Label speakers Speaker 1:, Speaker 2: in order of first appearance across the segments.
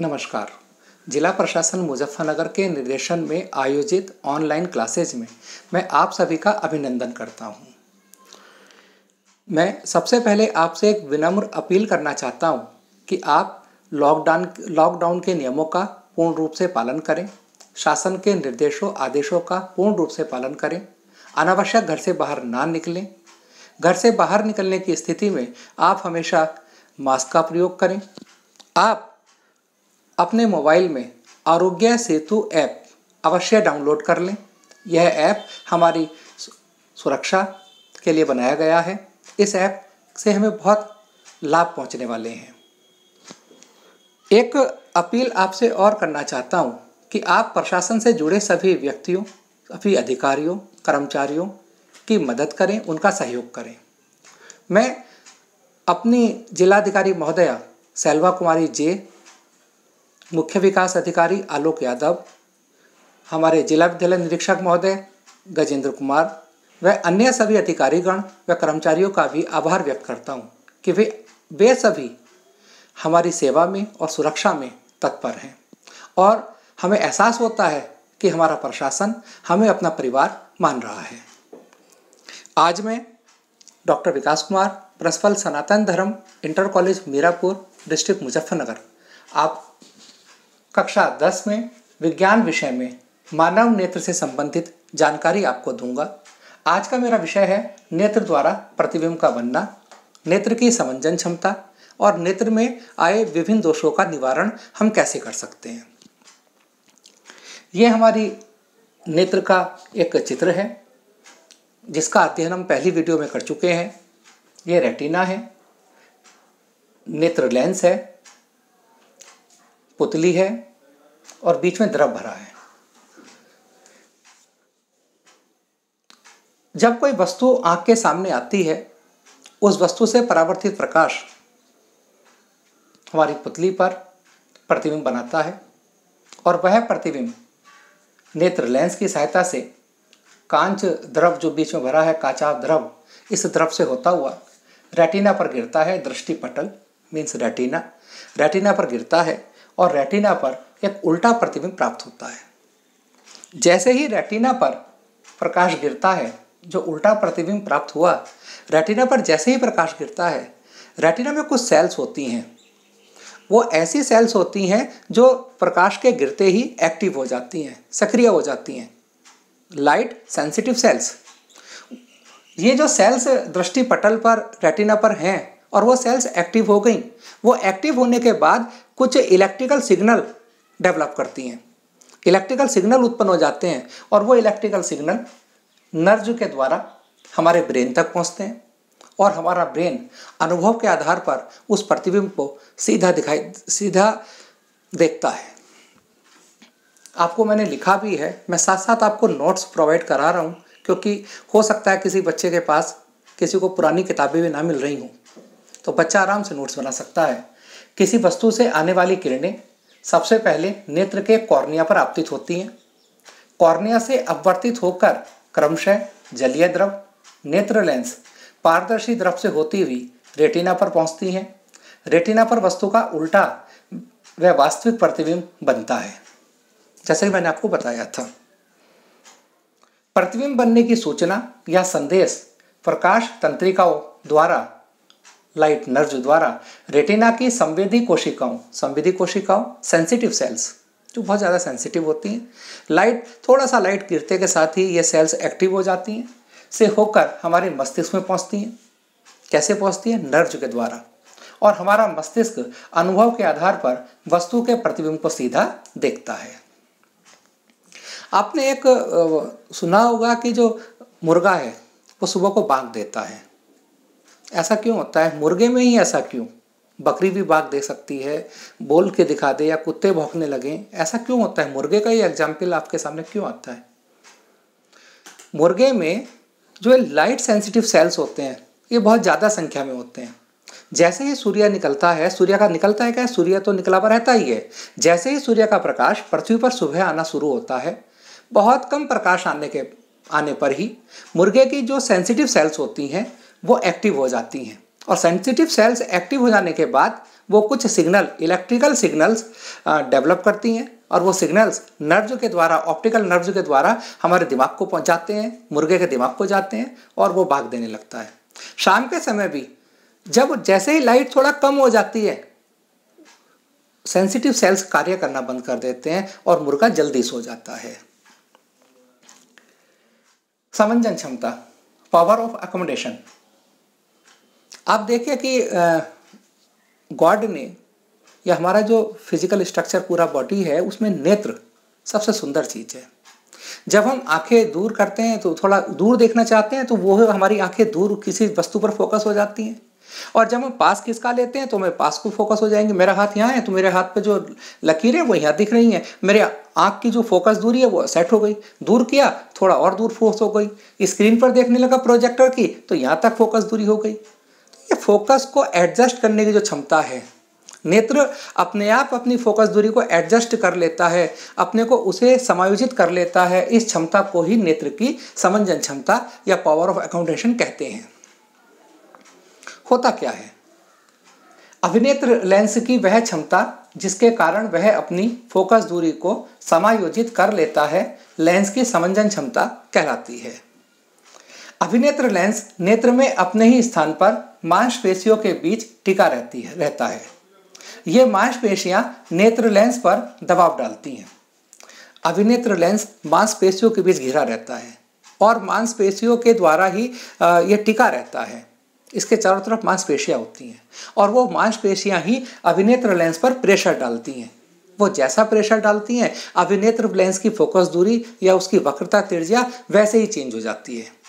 Speaker 1: नमस्कार जिला प्रशासन मुजफ्फरनगर के निर्देशन में आयोजित ऑनलाइन क्लासेज में मैं आप सभी का अभिनंदन करता हूँ मैं सबसे पहले आपसे एक विनम्र अपील करना चाहता हूँ कि आप लॉकडाउन लॉकडाउन के नियमों का पूर्ण रूप से पालन करें शासन के निर्देशों आदेशों का पूर्ण रूप से पालन करें अनावश्यक घर से बाहर ना निकलें घर से बाहर निकलने की स्थिति में आप हमेशा मास्क का प्रयोग करें आप अपने मोबाइल में आरोग्य सेतु ऐप अवश्य डाउनलोड कर लें यह ऐप हमारी सुरक्षा के लिए बनाया गया है इस ऐप से हमें बहुत लाभ पहुंचने वाले हैं एक अपील आपसे और करना चाहता हूं कि आप प्रशासन से जुड़े सभी व्यक्तियों सभी अधिकारियों कर्मचारियों की मदद करें उनका सहयोग करें मैं अपनी जिलाधिकारी महोदया सैलवा कुमारी जे मुख्य विकास अधिकारी आलोक यादव हमारे जिला विद्यालय निरीक्षक महोदय गजेंद्र कुमार व अन्य सभी अधिकारीगण व कर्मचारियों का भी आभार व्यक्त करता हूँ कि वे वे सभी हमारी सेवा में और सुरक्षा में तत्पर हैं और हमें एहसास होता है कि हमारा प्रशासन हमें अपना परिवार मान रहा है आज मैं डॉक्टर विकास कुमार प्रसफल Sanatan Dharma inter college Mirapur district Muzaffarnagar आप कक्षा दस में विज्ञान विषय में मानव नेत्र से संबंधित जानकारी आपको दूंगा आज का मेरा विषय है नेत्र द्वारा प्रतिबिंब का बनना नेत्र की समंजन क्षमता और नेत्र में आए विभिन्न दोषों का निवारण हम कैसे कर सकते हैं ये हमारी नेत्र का एक चित्र है जिसका अध्ययन हम पहली वीडियो में कर चुके हैं ये रेटिना है नेत्र लेंस है पुतली है और बीच में द्रव भरा है जब कोई वस्तु आंख के सामने आती है उस वस्तु से परावर्तित प्रकाश हमारी पुतली पर प्रतिबिंब बनाता है और वह प्रतिबिंब नेत्र लेंस की सहायता से कांच द्रव जो बीच में भरा है काचा द्रव इस द्रव से होता हुआ रेटिना पर गिरता है दृष्टि पटल मीन्स रेटिना रेटिना पर गिरता है और रेटिना पर एक उल्टा प्रतिबिंब प्राप्त होता है जैसे ही रेटिना पर प्रकाश गिरता है जो उल्टा प्रतिबिंब प्राप्त हुआ रेटिना पर जैसे ही प्रकाश गिरता है रेटिना में कुछ सेल्स होती हैं वो ऐसी सेल्स होती हैं जो प्रकाश के गिरते ही एक्टिव हो जाती हैं सक्रिय हो जाती हैं लाइट सेंसिटिव सेल्स ये जो सेल्स दृष्टि पटल पर रेटिना पर हैं और वो सेल्स एक्टिव हो गई वो एक्टिव होने के बाद कुछ इलेक्ट्रिकल सिग्नल डेवलप करती हैं इलेक्ट्रिकल सिग्नल उत्पन्न हो जाते हैं और वो इलेक्ट्रिकल सिग्नल नर्ज के द्वारा हमारे ब्रेन तक पहुंचते हैं और हमारा ब्रेन अनुभव के आधार पर उस प्रतिबिंब को सीधा दिखाई सीधा देखता है आपको मैंने लिखा भी है मैं साथ साथ आपको नोट्स प्रोवाइड करा रहा हूँ क्योंकि हो सकता है किसी बच्चे के पास किसी को पुरानी किताबें भी ना मिल रही हूँ तो बच्चा आराम से नोट्स बना सकता है किसी वस्तु से आने वाली किरणें सबसे पहले नेत्र के कॉर्निया पर आपतित होती हैं कॉर्निया से अपवर्तित होकर क्रमशः जलीय द्रव नेत्र लेंस पारदर्शी द्रव से होती हुई रेटिना पर पहुंचती हैं रेटिना पर वस्तु का उल्टा वह वास्तविक प्रतिबिंब बनता है जैसे मैंने आपको बताया था प्रतिबिंब बनने की सूचना या संदेश प्रकाश तंत्रिकाओं द्वारा लाइट नर्व द्वारा रेटिना की संवेदी कोशिकाओं संवेदी कोशिकाओं सेंसिटिव सेल्स जो बहुत ज़्यादा सेंसिटिव होती हैं लाइट थोड़ा सा लाइट गिरते के साथ ही ये सेल्स एक्टिव हो जाती हैं से होकर हमारे मस्तिष्क में पहुंचती हैं कैसे पहुंचती हैं नर्व के द्वारा और हमारा मस्तिष्क अनुभव के आधार पर वस्तु के प्रतिबिंब को सीधा देखता है आपने एक सुना होगा कि जो मुर्गा है वो सुबह को बांग देता है ऐसा क्यों होता है मुर्गे में ही ऐसा क्यों बकरी भी बाघ दे सकती है बोल के दिखा दे या कुत्ते भौंकने लगे ऐसा क्यों होता है मुर्गे का ही एग्जाम्पल आपके सामने क्यों आता है मुर्गे में जो लाइट सेंसिटिव सेल्स होते हैं ये बहुत ज़्यादा संख्या में होते हैं जैसे ही सूर्य निकलता है सूर्य का निकलता है क्या सूर्य तो निकला हुआ रहता ही है जैसे ही सूर्य का प्रकाश पृथ्वी पर सुबह आना शुरू होता है बहुत कम प्रकाश आने के आने पर ही मुर्गे की जो सेंसिटिव सेल्स होती हैं वो एक्टिव हो जाती हैं और सेंसिटिव सेल्स एक्टिव हो जाने के बाद वो कुछ सिग्नल इलेक्ट्रिकल सिग्नल्स डेवलप करती हैं और वो सिग्नल्स नर्व्स के द्वारा ऑप्टिकल नर्व्स के द्वारा हमारे दिमाग को पहुंचाते हैं मुर्गे के दिमाग को जाते हैं और वो भाग देने लगता है शाम के समय भी जब जैसे ही लाइट थोड़ा कम हो जाती है सेंसिटिव सेल्स कार्य करना बंद कर देते हैं और मुर्गा जल्दी सो जाता है समंजन क्षमता पावर ऑफ अकोमोडेशन आप देखिए कि गॉड ने या हमारा जो फिजिकल स्ट्रक्चर पूरा बॉडी है उसमें नेत्र सबसे सुंदर चीज़ है जब हम आंखें दूर करते हैं तो थोड़ा दूर देखना चाहते हैं तो वो हमारी आंखें दूर किसी वस्तु पर फोकस हो जाती हैं और जब हम पास किसका लेते हैं तो हमें पास को फोकस हो जाएंगे मेरा हाथ यहाँ है तो मेरे हाथ पे जो लकीरें वो यहाँ दिख रही हैं मेरे आँख की जो फोकस दूरी है वो सेट हो गई दूर किया थोड़ा और दूर फोकस हो गई स्क्रीन पर देखने लगा प्रोजेक्टर की तो यहाँ तक फोकस दूरी हो गई ये फोकस को एडजस्ट करने की जो क्षमता है नेत्र अपने आप अपनी फोकस दूरी को एडजस्ट कर लेता है अपने को उसे समायोजित कर लेता है इस क्षमता को ही नेत्र की समंजन क्षमता या पावर ऑफ अकाउंटेशन कहते हैं होता क्या है अभिनेत्र लेंस की वह क्षमता जिसके कारण वह अपनी फोकस दूरी को समायोजित कर लेता है लेंस की समंजन क्षमता कहलाती है अभिनेत्र लेंस नेत्र में अपने ही स्थान पर मांसपेशियों के बीच टिका रहती है रहता है ये मांसपेशियां नेत्र लेंस पर दबाव डालती हैं अभिनेत्र लेंस मांसपेशियों के बीच घिरा रहता है और मांसपेशियों के द्वारा ही ये टिका रहता है इसके चारों तरफ मांसपेशियाँ होती हैं और वो मांसपेशियाँ ही अभिनेत्र लेंस पर प्रेशर डालती हैं वो जैसा प्रेशर डालती हैं अभिनेत्र लेंस की फोकस दूरी या उसकी वक्रता तिरजिया वैसे ही चेंज हो जाती है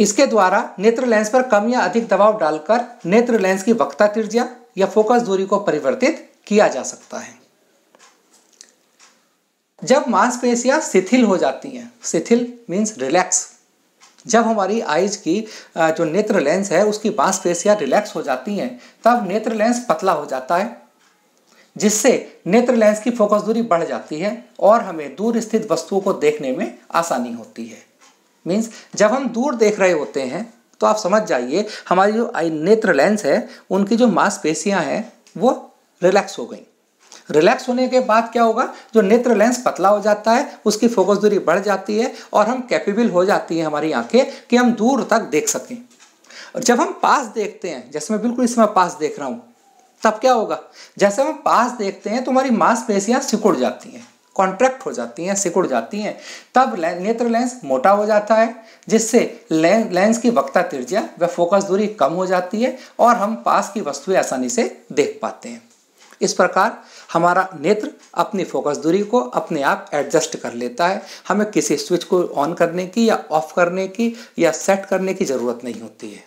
Speaker 1: इसके द्वारा नेत्र लेंस पर कम या अधिक दबाव डालकर नेत्र लेंस की वक्ता त्रिज्या या फोकस दूरी को परिवर्तित किया जा सकता है जब मांसपेशियां शिथिल हो जाती हैं शिथिल मीन्स रिलैक्स जब हमारी आइज की जो नेत्र लेंस है उसकी मांसपेशियां रिलैक्स हो जाती हैं तब नेत्र लेंस पतला हो जाता है जिससे नेत्र लेंस की फोकस दूरी बढ़ जाती है और हमें दूर स्थित वस्तुओं को देखने में आसानी होती है मीन्स जब हम दूर देख रहे होते हैं तो आप समझ जाइए हमारी जो नेत्र लेंस है उनकी जो मांसपेशियाँ हैं वो रिलैक्स हो गई रिलैक्स होने के बाद क्या होगा जो नेत्र लेंस पतला हो जाता है उसकी फोकस दूरी बढ़ जाती है और हम कैपेबल हो जाती है हमारी आंखें कि हम दूर तक देख सकें और जब हम पास देखते हैं जैसे मैं बिल्कुल इस समय पास देख रहा हूँ तब क्या होगा जैसे हम पास देखते हैं तो हमारी मांसपेशियाँ सिकुड़ जाती हैं कॉन्ट्रैक्ट हो जाती हैं सिकुड़ जाती हैं तब नेत्र लेंस मोटा हो जाता है जिससे लेंस की वक्ता तिरजिया व फोकस दूरी कम हो जाती है और हम पास की वस्तुएं आसानी से देख पाते हैं इस प्रकार हमारा नेत्र अपनी फोकस दूरी को अपने आप एडजस्ट कर लेता है हमें किसी स्विच को ऑन करने की या ऑफ करने की या सेट करने की ज़रूरत नहीं होती है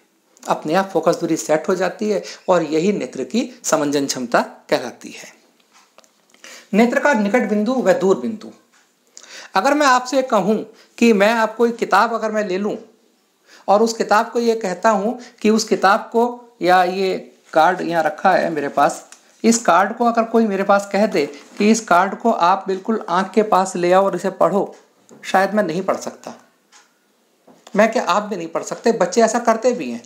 Speaker 1: अपने आप फोकस दूरी सेट हो जाती है और यही नेत्र की समंजन क्षमता कहलाती है नेत्र का निकट बिंदु व दूर बिंदु अगर मैं आपसे कहूँ कि मैं आपको एक किताब अगर मैं ले लूँ और उस किताब को ये कहता हूँ कि उस किताब को या ये कार्ड यहाँ रखा है मेरे पास इस कार्ड को अगर कोई मेरे पास कह दे कि इस कार्ड को आप बिल्कुल आँख के पास ले आओ और इसे पढ़ो शायद मैं नहीं पढ़ सकता मैं क्या आप भी नहीं पढ़ सकते बच्चे ऐसा करते भी हैं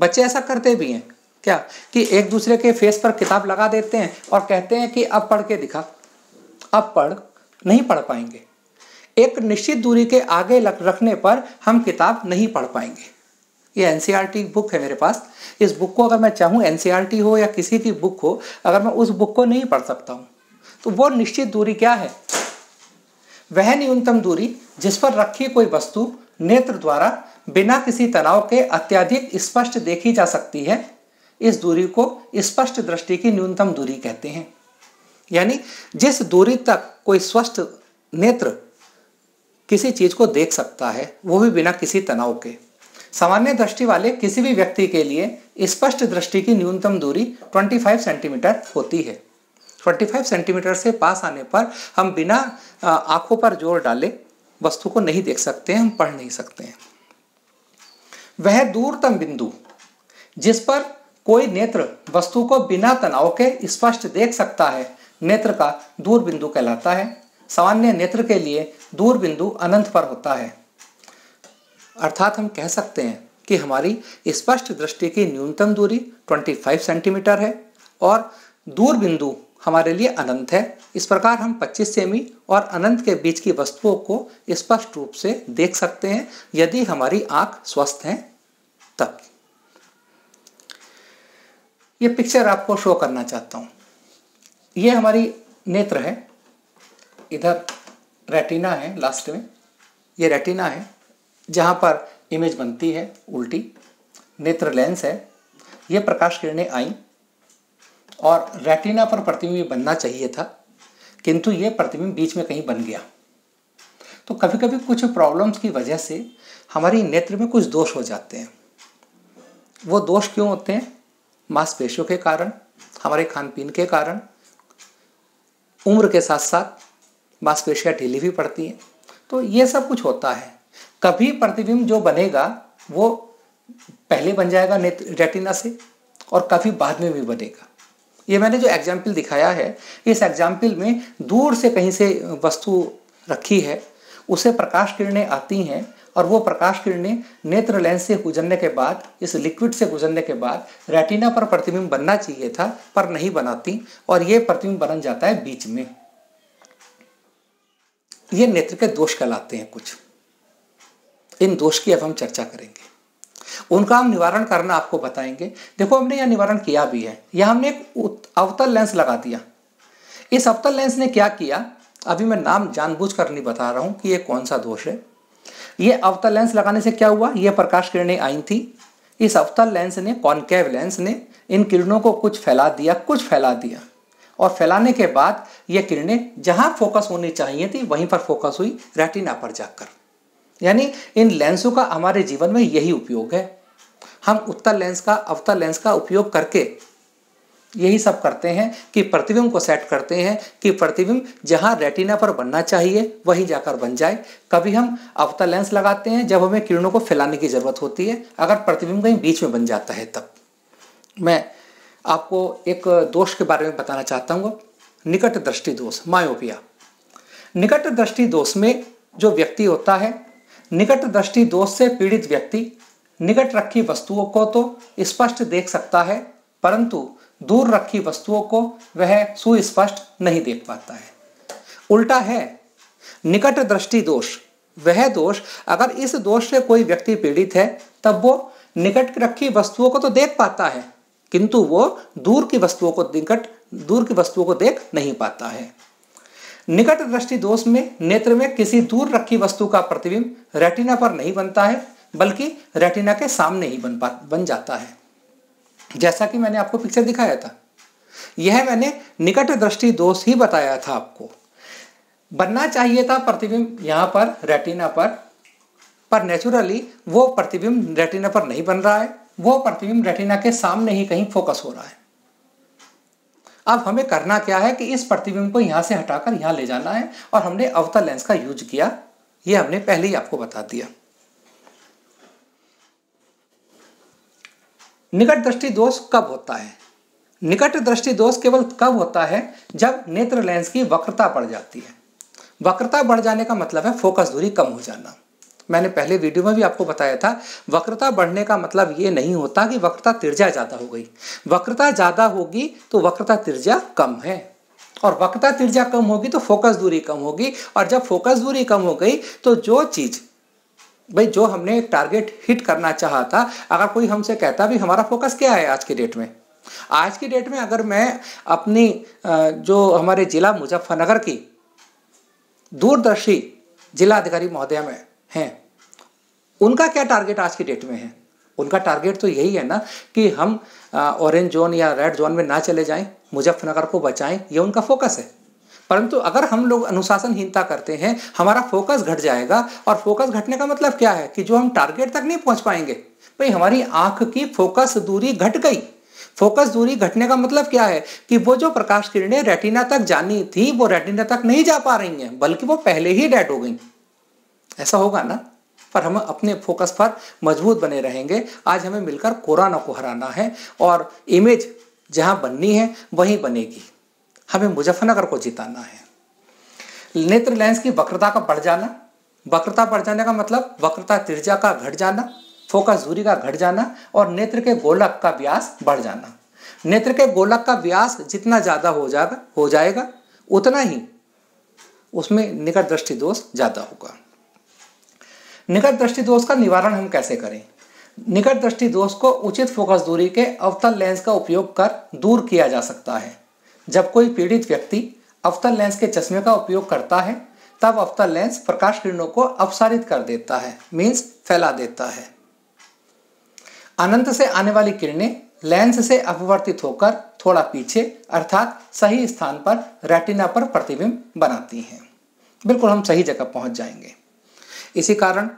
Speaker 1: बच्चे ऐसा करते भी हैं क्या कि एक दूसरे के फेस पर किताब लगा देते हैं और कहते हैं कि अब पढ़ के दिखा अब पढ़ नहीं पढ़ पाएंगे एक निश्चित दूरी के आगे रखने पर हम किताब नहीं पढ़ पाएंगे ये एन बुक e है मेरे पास इस बुक को अगर मैं चाहूँ एन e हो या किसी की बुक हो अगर मैं उस बुक को नहीं पढ़ सकता हूँ तो वो निश्चित दूरी क्या है वह न्यूनतम दूरी जिस पर रखी कोई वस्तु नेत्र द्वारा बिना किसी तनाव के अत्यधिक स्पष्ट देखी जा सकती है इस दूरी को स्पष्ट दृष्टि की न्यूनतम दूरी कहते हैं यानी जिस दूरी तक कोई स्वस्थ नेत्र किसी चीज को देख सकता है वो भी बिना किसी तनाव के सामान्य दृष्टि वाले किसी भी व्यक्ति के लिए स्पष्ट दृष्टि की न्यूनतम दूरी 25 सेंटीमीटर होती है 25 सेंटीमीटर से पास आने पर हम बिना आंखों पर जोर डाले वस्तु को नहीं देख सकते हैं हम पढ़ नहीं सकते हैं वह दूरतम बिंदु जिस पर कोई नेत्र वस्तु को बिना तनाव के स्पष्ट देख सकता है नेत्र का दूर बिंदु कहलाता है सामान्य नेत्र के लिए दूर बिंदु अनंत पर होता है अर्थात हम कह सकते हैं कि हमारी स्पष्ट दृष्टि की न्यूनतम दूरी 25 सेंटीमीटर है और दूर बिंदु हमारे लिए अनंत है इस प्रकार हम 25 सेमी और अनंत के बीच की वस्तुओं को स्पष्ट रूप से देख सकते हैं यदि हमारी आँख स्वस्थ है तब ये पिक्चर आपको शो करना चाहता हूँ ये हमारी नेत्र है इधर रेटिना है लास्ट में ये रेटिना है जहाँ पर इमेज बनती है उल्टी नेत्र लेंस है ये प्रकाश किरणें आई और रेटिना पर प्रतिबिंब बनना चाहिए था किंतु ये प्रतिबिंब बीच में कहीं बन गया तो कभी कभी कुछ प्रॉब्लम्स की वजह से हमारी नेत्र में कुछ दोष हो जाते हैं वो दोष क्यों होते हैं मांसपेशियों के कारण हमारे खान पीन के कारण उम्र के साथ साथ मांसपेशियाँ ढीली भी पड़ती हैं तो ये सब कुछ होता है कभी प्रतिबिंब जो बनेगा वो पहले बन जाएगा रेटिना से और कभी बाद में भी बनेगा ये मैंने जो एग्जाम्पल दिखाया है इस एग्जाम्पल में दूर से कहीं से वस्तु रखी है उसे प्रकाश किरणें आती हैं और वो प्रकाश किरणें नेत्र लेंस से गुजरने के बाद इस लिक्विड से गुजरने के बाद रेटिना पर प्रतिबिंब बनना चाहिए था पर नहीं बनाती और ये प्रतिबिंब बन जाता है बीच में ये नेत्र के दोष कहलाते हैं कुछ इन दोष की अब हम चर्चा करेंगे उनका हम निवारण करना आपको बताएंगे देखो हमने यह निवारण किया भी है यह हमने एक अवतल लेंस लगा दिया इस अवतल लेंस ने क्या किया अभी मैं नाम जानबूझकर नहीं बता रहा हूं कि यह कौन सा दोष है ये अवतल लेंस लगाने से क्या हुआ ये प्रकाश किरणें आई थी इस अवतल लेंस ने कॉनकेव लेंस ने इन किरणों को कुछ फैला दिया कुछ फैला दिया और फैलाने के बाद ये किरणें जहाँ फोकस होनी चाहिए थी वहीं पर फोकस हुई रेटिना पर जाकर यानी इन लेंसों का हमारे जीवन में यही उपयोग है हम उत्तर लेंस का अवतर लेंस का उपयोग करके यही सब करते हैं कि प्रतिबिंब को सेट करते हैं कि प्रतिबिंब जहाँ रेटिना पर बनना चाहिए वहीं जाकर बन जाए कभी हम अवतल लेंस लगाते हैं जब हमें किरणों को फैलाने की ज़रूरत होती है अगर प्रतिबिंब कहीं बीच में बन जाता है तब मैं आपको एक दोष के बारे में बताना चाहता हूँ निकट दृष्टि दोष मायोपिया निकट दृष्टि दोष में जो व्यक्ति होता है निकट दृष्टि दोष से पीड़ित व्यक्ति निकट रखी वस्तुओं को तो स्पष्ट देख सकता है परंतु दूर रखी वस्तुओं को वह सुस्पष्ट नहीं देख पाता है उल्टा है निकट दृष्टि दोष वह दोष अगर इस दोष से कोई व्यक्ति पीड़ित है तब वो निकट रखी वस्तुओं को तो देख पाता है किंतु वो दूर की वस्तुओं को निकट दूर की वस्तुओं को देख नहीं पाता है निकट दृष्टि दोष में नेत्र में किसी दूर रखी वस्तु का प्रतिबिंब रेटिना पर नहीं बनता है बल्कि रेटिना के सामने ही बन बन जाता है जैसा कि मैंने आपको पिक्चर दिखाया था यह मैंने निकट दृष्टि दोष ही बताया था आपको बनना चाहिए था प्रतिबिंब यहाँ पर रेटिना पर पर नेचुरली वो प्रतिबिंब रेटिना पर नहीं बन रहा है वो प्रतिबिंब रेटिना के सामने ही कहीं फोकस हो रहा है अब हमें करना क्या है कि इस प्रतिबिंब को यहाँ से हटाकर यहाँ ले जाना है और हमने अवतल लेंस का यूज किया ये हमने पहले ही आपको बता दिया निकट दृष्टि दोष कब होता है निकट दृष्टि दोष केवल कब होता है जब नेत्र लेंस की वक्रता बढ़ जाती है वक्रता बढ़ जाने का मतलब है फोकस दूरी कम हो जाना मैंने पहले वीडियो में भी आपको बताया था वक्रता बढ़ने का मतलब ये नहीं होता कि वक्रता तिरजा ज़्यादा हो गई वक्रता ज़्यादा होगी तो वक्रता तिरजा कम है और वक्रता तिरजा कम होगी तो फोकस दूरी कम होगी और जब फोकस दूरी कम हो गई तो जो चीज़ भाई जो हमने टारगेट हिट करना चाहा था अगर कोई हमसे कहता भी हमारा फोकस क्या है आज के डेट में आज की डेट में अगर मैं अपनी जो हमारे जिला मुजफ्फरनगर की दूरदर्शी जिला अधिकारी महोदय में हैं उनका क्या टारगेट आज की डेट में है उनका टारगेट तो यही है ना कि हम ऑरेंज जोन या रेड जोन में ना चले जाएं मुजफ्फरनगर को बचाएं ये उनका फोकस है परंतु अगर हम लोग अनुशासनहीनता करते हैं हमारा फोकस घट जाएगा और फोकस घटने का मतलब क्या है कि जो हम टारगेट तक नहीं पहुंच पाएंगे भाई हमारी आंख की फोकस दूरी घट गई फोकस दूरी घटने का मतलब क्या है कि वो जो प्रकाश किरणें रेटिना तक जानी थी वो रेटिना तक नहीं जा पा रही हैं बल्कि वो पहले ही डेड हो गई ऐसा होगा ना पर हम अपने फोकस पर मजबूत बने रहेंगे आज हमें मिलकर कोरोना को हराना है और इमेज जहां बननी है वहीं बनेगी हमें मुजफ्फरनगर को जिताना है नेत्र लेंस की वक्रता का बढ़ जाना वक्रता बढ़ जाने का मतलब वक्रता त्रिज्या का घट जाना फोकस दूरी का घट जाना और नेत्र के गोलक का व्यास बढ़ जाना नेत्र के गोलक का व्यास जितना ज़्यादा हो जाएगा हो जाएगा उतना ही उसमें निकट दृष्टि दोष ज़्यादा होगा निकट दृष्टि दोष का निवारण हम कैसे करें निकट दृष्टि दोष को उचित फोकस दूरी के अवतल लेंस का उपयोग कर दूर किया जा सकता है जब कोई पीड़ित व्यक्ति अवतल लेंस के चश्मे का उपयोग करता है तब अवतल लेंस प्रकाश किरणों को अपसारित कर देता है मीन्स फैला देता है अनंत से आने वाली किरणें लेंस से अपवर्तित होकर थोड़ा पीछे अर्थात सही स्थान पर रेटिना पर प्रतिबिंब बनाती हैं बिल्कुल हम सही जगह पहुंच जाएंगे इसी कारण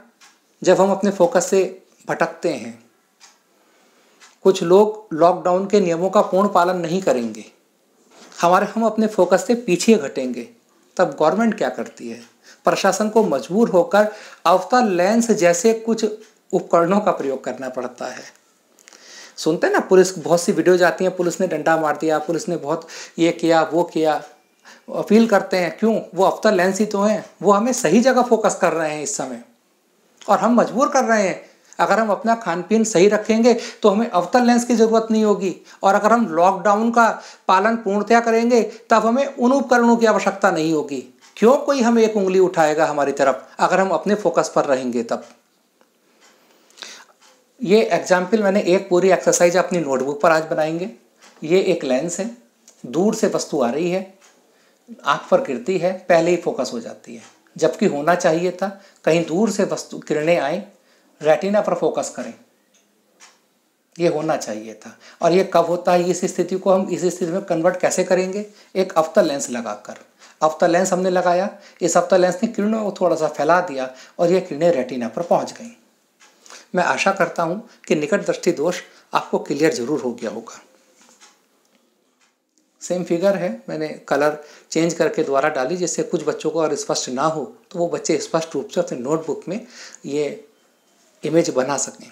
Speaker 1: जब हम अपने फोकस से भटकते हैं कुछ लोग लॉकडाउन के नियमों का पूर्ण पालन नहीं करेंगे हमारे हम अपने फोकस से पीछे घटेंगे तब गवर्नमेंट क्या करती है प्रशासन को मजबूर होकर अवतार लेंस जैसे कुछ उपकरणों का प्रयोग करना पड़ता है सुनते हैं ना पुलिस बहुत सी वीडियो जाती हैं पुलिस ने डंडा मार दिया पुलिस ने बहुत ये किया वो किया अपील करते हैं क्यों वो अवतार लेंस ही तो हैं वो हमें सही जगह फोकस कर रहे हैं इस समय और हम मजबूर कर रहे हैं अगर हम अपना खान पीन सही रखेंगे तो हमें अवतल लेंस की ज़रूरत नहीं होगी और अगर हम लॉकडाउन का पालन पूर्णतया करेंगे तब हमें उन उपकरणों की आवश्यकता नहीं होगी क्यों कोई हमें एक उंगली उठाएगा हमारी तरफ अगर हम अपने फोकस पर रहेंगे तब ये एग्जाम्पल मैंने एक पूरी एक्सरसाइज अपनी नोटबुक पर आज बनाएंगे ये एक लेंस है दूर से वस्तु आ रही है आँख पर गिरती है पहले ही फोकस हो जाती है जबकि होना चाहिए था कहीं दूर से वस्तु किरणें आए रेटिना पर फोकस करें ये होना चाहिए था और ये कब होता है इस स्थिति को हम इस स्थिति में कन्वर्ट कैसे करेंगे एक अवतल लेंस लगाकर अवतल लेंस हमने लगाया इस अवतल लेंस ने किरणों को थोड़ा सा फैला दिया और ये किरणें रेटिना पर पहुंच गई मैं आशा करता हूं कि निकट दृष्टि दोष आपको क्लियर जरूर हो गया होगा सेम फिगर है मैंने कलर चेंज करके द्वारा डाली जिससे कुछ बच्चों को अगर स्पष्ट ना हो तो वो बच्चे स्पष्ट रूप से अपने नोटबुक में ये इमेज बना सकें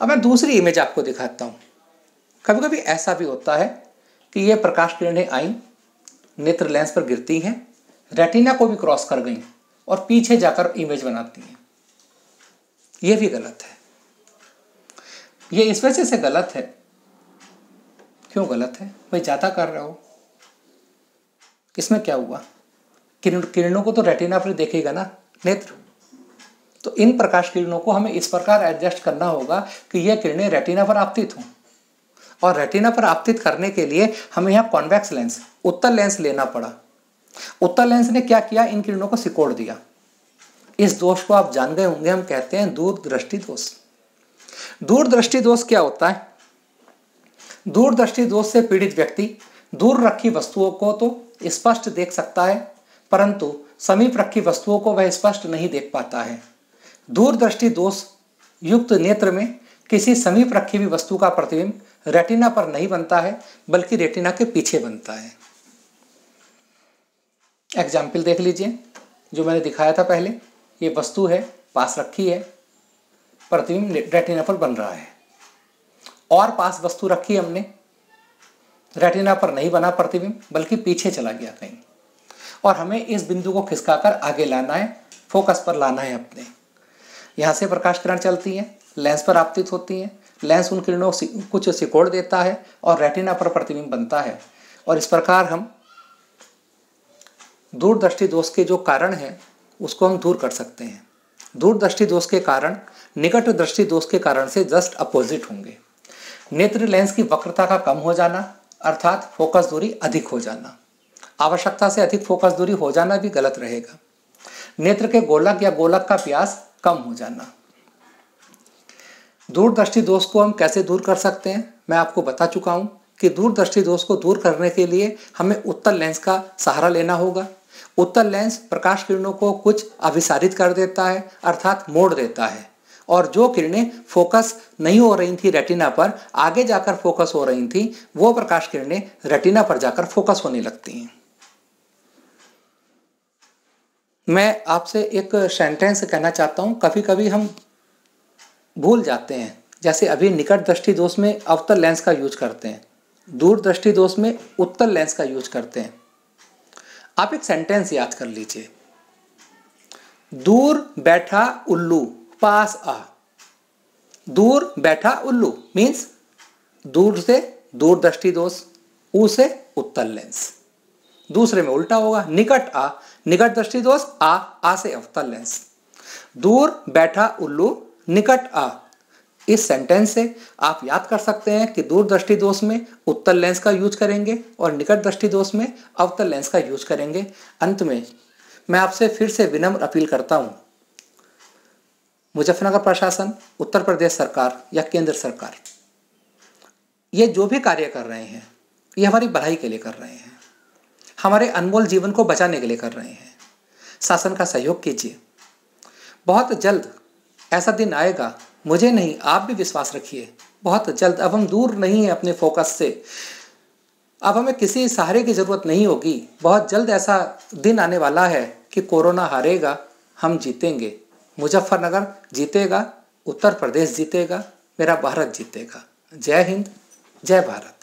Speaker 1: अब मैं दूसरी इमेज आपको दिखाता हूँ कभी कभी ऐसा भी होता है कि ये प्रकाश किरणें आई नेत्र लेंस पर गिरती हैं रेटिना को भी क्रॉस कर गई और पीछे जाकर इमेज बनाती हैं ये भी गलत है ये इस वजह से गलत है क्यों गलत है भाई ज़्यादा कर रहा हो इसमें क्या हुआ किरण किरणों को तो रेटिना पर देखेगा ना नेत्र तो इन प्रकाश किरणों को हमें इस प्रकार एडजस्ट करना होगा कि यह किरणें रेटिना पर आपतित हों और रेटिना पर आपतित करने के लिए हमें यहाँ कॉन्वेक्स लेंस उत्तर लेंस लेना पड़ा उत्तर लेंस ने क्या किया इन किरणों को सिकोड़ दिया इस दोष को आप जान गए होंगे हम कहते हैं दूरदृष्टि दोष दूरदृष्टि दोष क्या होता है दूरदृष्टि दोष से पीड़ित व्यक्ति दूर रखी वस्तुओं को तो स्पष्ट देख सकता है परंतु समीप रखी वस्तुओं को वह स्पष्ट नहीं देख पाता है दूरदृष्टि दोष युक्त नेत्र में किसी समीप रखी हुई वस्तु का प्रतिबिंब रेटिना पर नहीं बनता है बल्कि रेटिना के पीछे बनता है एग्जाम्पल देख लीजिए जो मैंने दिखाया था पहले ये वस्तु है पास रखी है प्रतिबिंब रेटिना पर बन रहा है और पास वस्तु रखी हमने रेटिना पर नहीं बना प्रतिबिंब बल्कि पीछे चला गया कहीं और हमें इस बिंदु को खिसकाकर आगे लाना है फोकस पर लाना है अपने यहाँ से प्रकाश किरण चलती हैं लेंस पर आपतित होती हैं लेंस उन किरणों को कुछ सिकोड़ देता है और रेटिना पर प्रतिबिंब बनता है और इस प्रकार हम दूरदृष्टि दोष के जो कारण हैं उसको हम दूर कर सकते हैं दूरदृष्टि दोष के कारण निकट दृष्टि दोष के कारण से जस्ट अपोजिट होंगे नेत्र लेंस की वक्रता का कम हो जाना अर्थात फोकस दूरी अधिक हो जाना आवश्यकता से अधिक फोकस दूरी हो जाना भी गलत रहेगा नेत्र के गोलक या गोलक का प्यास कम हो जाना दूरदृष्टि दोष को हम कैसे दूर कर सकते हैं मैं आपको बता चुका हूं कि दूरदृष्टि दोष को दूर करने के लिए हमें उत्तर लेंस का सहारा लेना होगा उत्तर लेंस प्रकाश किरणों को कुछ अभिसारित कर देता है अर्थात मोड़ देता है और जो किरणें फोकस नहीं हो रही थी रेटिना पर आगे जाकर फोकस हो रही थी वो प्रकाश किरणें रेटिना पर जाकर फोकस होने लगती हैं मैं आपसे एक सेंटेंस कहना चाहता हूँ कभी कभी हम भूल जाते हैं जैसे अभी निकट दृष्टि दोष में अवतर लेंस का यूज करते हैं दूर दृष्टि दोष में उत्तर लेंस का यूज करते हैं आप एक सेंटेंस याद कर लीजिए दूर बैठा उल्लू पास आ दूर बैठा उल्लू मीन्स दूर से दूर दृष्टि दोष ऊ से उत्तर लेंस दूसरे में उल्टा होगा निकट आ निकट दृष्टि दोष आ आ से अवतल लेंस दूर बैठा उल्लू निकट आ इस सेंटेंस से आप याद कर सकते हैं कि दूर दृष्टि दोष में उत्तल लेंस का यूज करेंगे और निकट दृष्टि दोष में अवतल लेंस का यूज करेंगे अंत में मैं आपसे फिर से विनम्र अपील करता हूं मुजफ्फरनगर प्रशासन उत्तर प्रदेश सरकार या केंद्र सरकार ये जो भी कार्य कर रहे हैं ये हमारी भलाई के लिए कर रहे हैं हमारे अनमोल जीवन को बचाने के लिए कर रहे हैं शासन का सहयोग कीजिए बहुत जल्द ऐसा दिन आएगा मुझे नहीं आप भी विश्वास रखिए बहुत जल्द अब हम दूर नहीं हैं अपने फोकस से अब हमें किसी सहारे की ज़रूरत नहीं होगी बहुत जल्द ऐसा दिन आने वाला है कि कोरोना हारेगा हम जीतेंगे मुजफ्फरनगर जीतेगा उत्तर प्रदेश जीतेगा मेरा भारत जीतेगा जय हिंद जय भारत